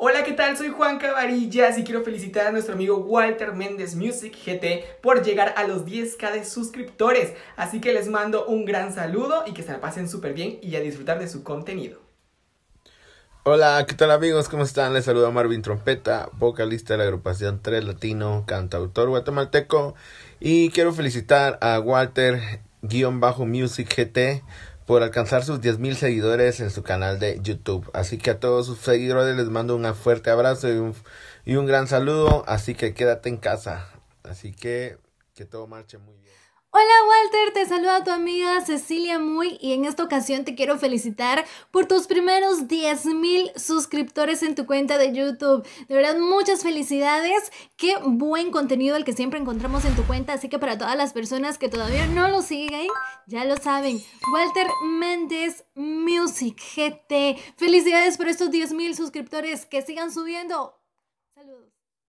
Hola, ¿qué tal? Soy Juan Cabarillas y quiero felicitar a nuestro amigo Walter Méndez Music GT por llegar a los 10k de suscriptores. Así que les mando un gran saludo y que se la pasen súper bien y a disfrutar de su contenido. Hola, ¿qué tal amigos? ¿Cómo están? Les saluda Marvin Trompeta, vocalista de la agrupación 3 Latino, cantautor guatemalteco. Y quiero felicitar a Walter-Music GT por alcanzar sus 10.000 seguidores en su canal de YouTube. Así que a todos sus seguidores les mando un fuerte abrazo y un, y un gran saludo. Así que quédate en casa. Así que que todo marche muy bien. Hola Walter, te saluda tu amiga Cecilia Muy y en esta ocasión te quiero felicitar por tus primeros 10.000 suscriptores en tu cuenta de YouTube. De verdad, muchas felicidades. Qué buen contenido el que siempre encontramos en tu cuenta, así que para todas las personas que todavía no lo siguen, ya lo saben. Walter Méndez Music GT. Felicidades por estos 10.000 suscriptores que sigan subiendo. Saludos.